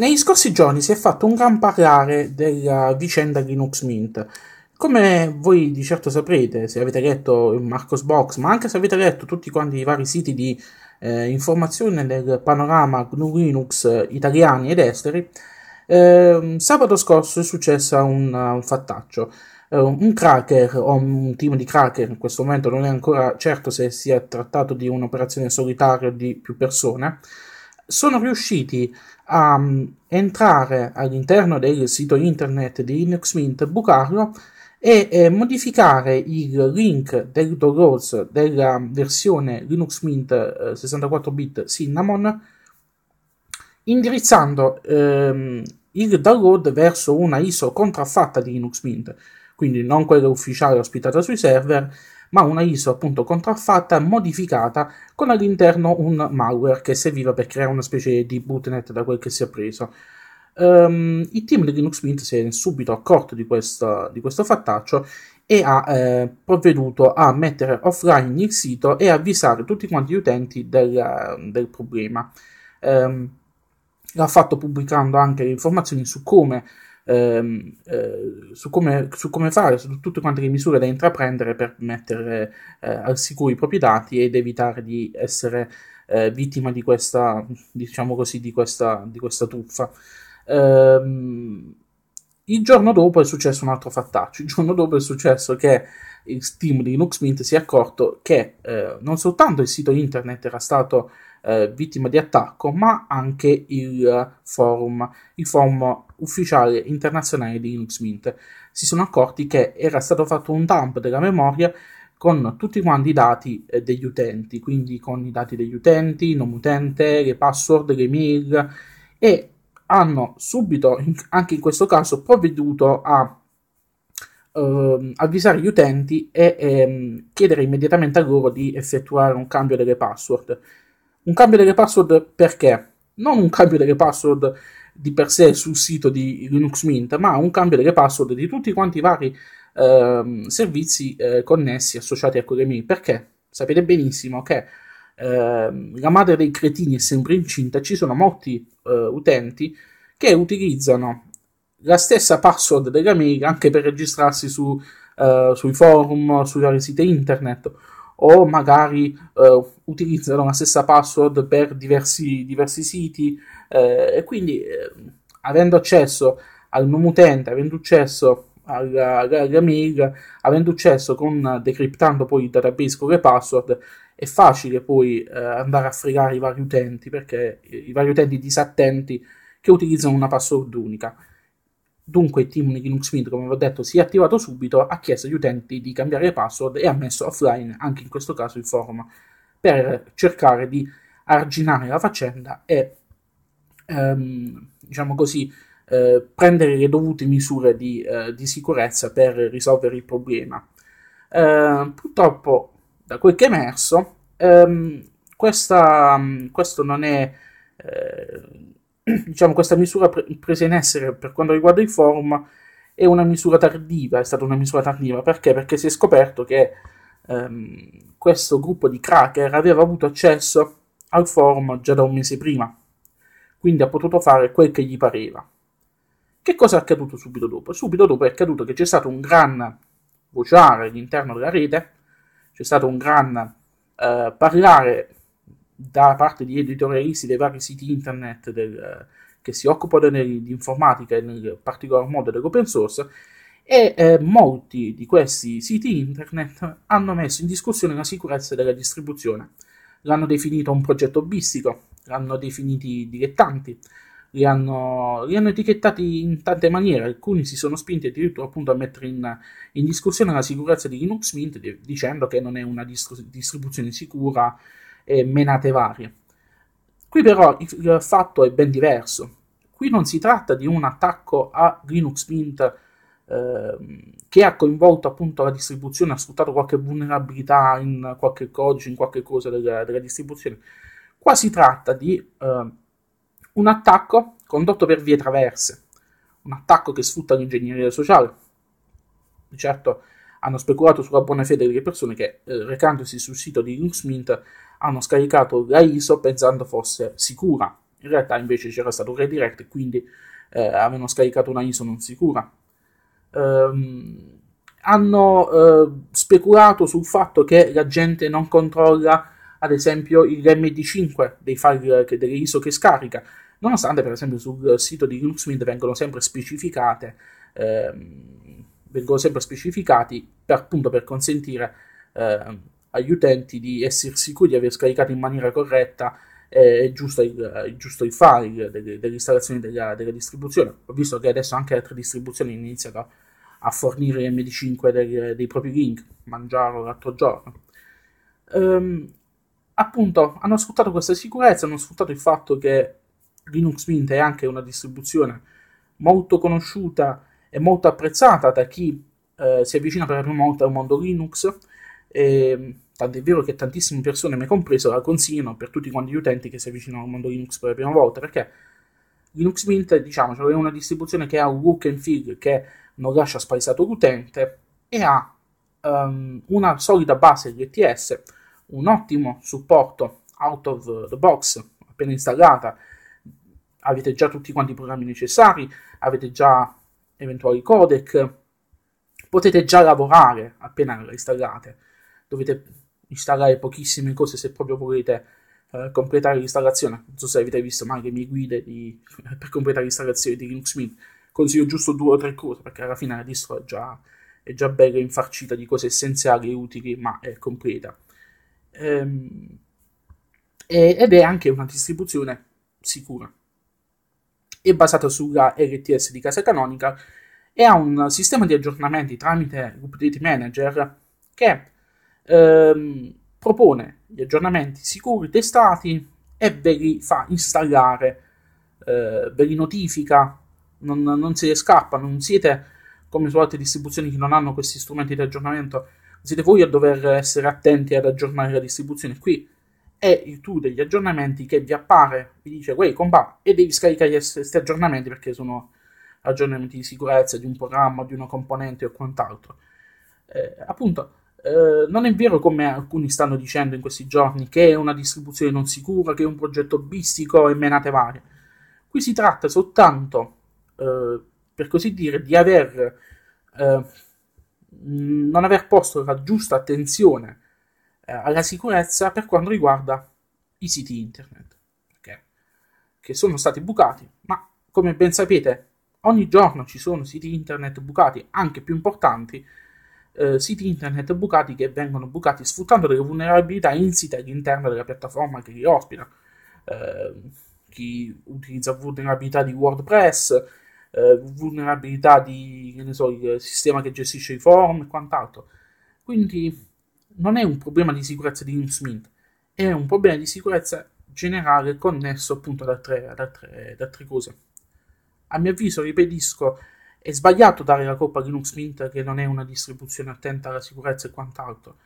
Negli scorsi giorni si è fatto un gran parlare della vicenda Linux Mint. Come voi di certo saprete, se avete letto Marcos Box, ma anche se avete letto tutti quanti i vari siti di eh, informazione del panorama GNU Linux eh, italiani ed esteri, eh, sabato scorso è successo un, eh, un fattaccio. Eh, un cracker o un team di cracker, in questo momento non è ancora certo se si è trattato di un'operazione solitaria o di più persone, sono riusciti a um, entrare all'interno del sito internet di Linux Mint, bucarlo e eh, modificare il link del downloads della versione Linux Mint eh, 64-bit Cinnamon indirizzando ehm, il download verso una ISO contraffatta di Linux Mint, quindi non quella ufficiale ospitata sui server, ma una ISO appunto contraffatta, modificata, con all'interno un malware che serviva per creare una specie di bootnet da quel che si è preso. Um, il team di Linux Mint si è subito accorto di questo, di questo fattaccio e ha eh, provveduto a mettere offline il sito e avvisare tutti quanti gli utenti del, del problema. Um, l'ha fatto pubblicando anche le informazioni su come ehm, eh, su, come, su, come, fare, su tutte quante le misure da intraprendere per mettere eh, al sicuro i propri dati ed evitare di essere eh, vittima di questa, diciamo così, di questa, di questa tuffa. Ehm, il giorno dopo è successo un altro fattaccio. Il giorno dopo è successo che il team di Linux Mint si è accorto che eh, non soltanto il sito internet era stato eh, vittima di attacco, ma anche il forum. Il forum ufficiale internazionale di Linux Mint si sono accorti che era stato fatto un dump della memoria con tutti quanti i dati eh, degli utenti, quindi con i dati degli utenti, nome utente, le password, le mail e hanno subito, anche in questo caso, provveduto a eh, avvisare gli utenti e eh, chiedere immediatamente a loro di effettuare un cambio delle password. Un cambio delle password perché? Non un cambio delle password di per sé sul sito di Linux Mint, ma un cambio delle password di tutti quanti i vari eh, servizi eh, connessi associati a quelle mail. Perché sapete benissimo che ehm, la madre dei cretini è sempre incinta, ci sono molti eh, utenti che utilizzano la stessa password della mail anche per registrarsi su, eh, sui forum, sui vari siti internet o magari eh, utilizzano la stessa password per diversi, diversi siti eh, e quindi eh, avendo accesso al nome utente, avendo accesso alla, alla, alla, mail, avendo accesso con decriptando poi il database con le password, è facile poi eh, andare a fregare i vari utenti perché i, i vari utenti disattenti che utilizzano una password unica. Dunque il team Linux Mint, come vi ho detto, si è attivato subito, ha chiesto agli utenti di cambiare password e ha messo offline, anche in questo caso, il forum, per cercare di arginare la faccenda e, ehm, diciamo così, eh, prendere le dovute misure di, eh, di, sicurezza per risolvere il problema. Eh, purtroppo, da quel che è emerso, ehm, questa, questo non è eh, diciamo, questa misura pre- presa in essere per quanto riguarda i forum è una misura tardiva, è stata una misura tardiva perché? Perché si è scoperto che ehm, questo gruppo di cracker aveva avuto accesso al forum già da un mese prima, quindi ha potuto fare quel che gli pareva. Che cosa è accaduto subito dopo? Subito dopo è accaduto che c'è stato un gran vociare all'interno della rete, c'è stato un gran eh, parlare da parte di editorialisti dei vari siti internet del, eh, che si occupano di, di informatica e nel particolar modo dell'open source e eh, molti di questi siti internet hanno messo in discussione la sicurezza della distribuzione. L'hanno definito un progetto bistico, l'hanno definiti dilettanti, li hanno, li hanno, etichettati in tante maniere, alcuni si sono spinti addirittura appunto a mettere in, in discussione la sicurezza di Linux Mint dicendo che non è una distru- distribuzione sicura, e menate varie. Qui però il fatto è ben diverso. Qui non si tratta di un attacco a Linux Mint eh, che ha coinvolto appunto la distribuzione, ha sfruttato qualche vulnerabilità in qualche codice, in qualche cosa della, della distribuzione. Qua si tratta di eh, un attacco condotto per vie traverse, un attacco che sfrutta l'ingegneria sociale. Di certo, hanno speculato sulla buona fede delle persone che, eh, recandosi sul sito di Linux Mint, hanno scaricato la ISO pensando fosse sicura. In realtà invece c'era stato un redirect e quindi eh, avevano scaricato una ISO non sicura. Um, hanno eh, speculato sul fatto che la gente non controlla ad esempio il MD5 dei file che, delle ISO che scarica, nonostante per esempio sul sito di Linux Mint vengono sempre specificate ehm, vengono sempre specificati per, appunto per consentire eh, agli utenti di essere sicuri di aver scaricato in maniera corretta e giusta il, giusto il file dell'installazione della, della, distribuzione. Ho visto che adesso anche altre distribuzioni iniziano a, a fornire MD5 dei, dei propri link, Mangiaro l'altro giorno. Ehm, appunto, hanno sfruttato questa sicurezza, hanno sfruttato il fatto che Linux Mint è anche una distribuzione molto conosciuta è molto apprezzata da chi eh, si avvicina per la prima volta al mondo Linux, e, tant'è vero che tantissime persone, me compreso, la consigliano per tutti quanti gli utenti che si avvicinano al mondo Linux per la prima volta, perché Linux Mint, diciamo, cioè è una distribuzione che ha un look and feel che non lascia spaesato l'utente e ha um, una solida base di ETS, un ottimo supporto out of the box appena installata, avete già tutti quanti i programmi necessari, avete già eventuali codec. Potete già lavorare appena la installate, dovete installare pochissime cose se proprio volete eh, completare l'installazione. Non so se avete visto mai le mie guide di, per completare l'installazione di Linux Mint. Consiglio giusto due o tre cose perché alla fine la distro è già, è già bella infarcita di cose essenziali e utili, ma è completa. Ehm, ed è anche una distribuzione sicura è basata sulla RTS di casa canonica e ha un sistema di aggiornamenti tramite Update Manager che ehm, propone gli aggiornamenti sicuri testati e ve li fa installare, eh, ve li notifica, non, non se ne scappa, non siete come su altre distribuzioni che non hanno questi strumenti di aggiornamento, siete voi a dover essere attenti ad aggiornare la distribuzione. Qui è il tool degli aggiornamenti che vi appare, vi dice Wey, compa, e devi scaricare questi aggiornamenti perché sono aggiornamenti di sicurezza di un programma, di una componente o quant'altro. Eh, appunto, eh, non è vero come alcuni stanno dicendo in questi giorni che è una distribuzione non sicura, che è un progetto bistico e menate varie. Qui si tratta soltanto, eh, per così dire, di aver eh, non aver posto la giusta attenzione eh, alla sicurezza per quanto riguarda i siti internet, okay? che sono stati bucati, ma come ben sapete ogni giorno ci sono siti internet bucati, anche più importanti, eh, siti internet bucati che vengono bucati sfruttando delle vulnerabilità insite all'interno della piattaforma che li ospita. Eh, chi utilizza vulnerabilità di WordPress, eh, vulnerabilità di, che so, sistema che gestisce i forum e quant'altro. Quindi non è un problema di sicurezza di Linux Mint, è un problema di sicurezza generale connesso appunto ad altre, da tre, da tre cose. A mio avviso, ribadisco, è sbagliato dare la colpa a Linux Mint che non è una distribuzione attenta alla sicurezza e quant'altro.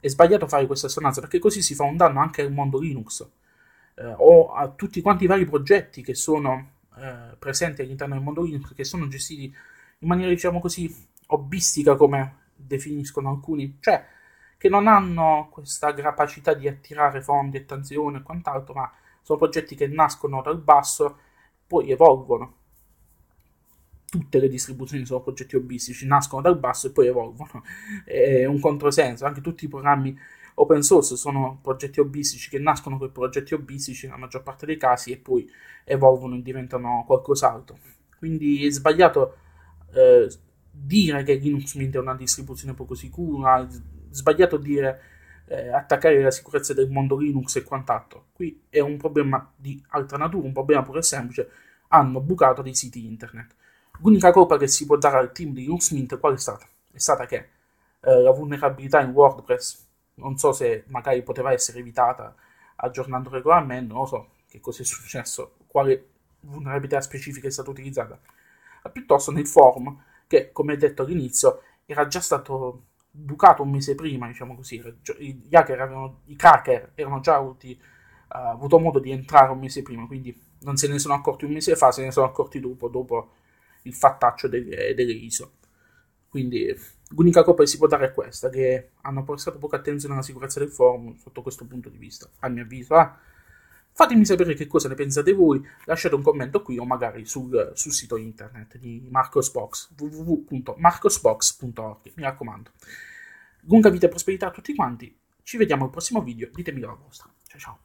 È sbagliato fare questa assonanza perché così si fa un danno anche al mondo Linux eh, o a tutti quanti i vari progetti che sono eh, presenti all'interno del mondo Linux che sono gestiti in maniera diciamo così hobbistica come definiscono alcuni. Cioè, che non hanno questa capacità di attirare fondi, attenzione e quant'altro, ma sono progetti che nascono dal basso, poi evolvono. Tutte le distribuzioni sono progetti obistici, nascono dal basso e poi evolvono. È un controsenso, anche tutti i programmi open source sono progetti obistici che nascono con progetti obistici nella maggior parte dei casi e poi evolvono e diventano qualcos'altro. Quindi è sbagliato eh, dire che Linux Mint è una distribuzione poco sicura, sbagliato dire eh, attaccare la sicurezza del mondo Linux e quant'altro. Qui è un problema di altra natura, un problema pure semplice. Hanno bucato dei siti internet. L'unica colpa che si può dare al team di Linux Mint qual è stata? È stata che eh, la vulnerabilità in WordPress, non so se magari poteva essere evitata aggiornando regolarmente, non so che cosa è successo, quale vulnerabilità specifica è stata utilizzata, piuttosto nel forum che, come detto all'inizio, era già stato Ducato un mese prima, diciamo così, cioè, i hacker avevano, i cracker erano già avuti, uh, avuto modo di entrare un mese prima, quindi non se ne sono accorti un mese fa, se ne sono accorti dopo, dopo il fattaccio delle, eh, delle ISO. Quindi l'unica colpa che si può dare è questa, che hanno prestato poca attenzione alla sicurezza del forum sotto questo punto di vista, a mio avviso. Ah, Fatemi sapere che cosa ne pensate voi, lasciate un commento qui o magari sul, sul sito internet di Marcosbox, www.marcosbox.org, mi raccomando. Lunga vita e prosperità a tutti quanti, ci vediamo al prossimo video, ditemi la vostra. Ciao ciao.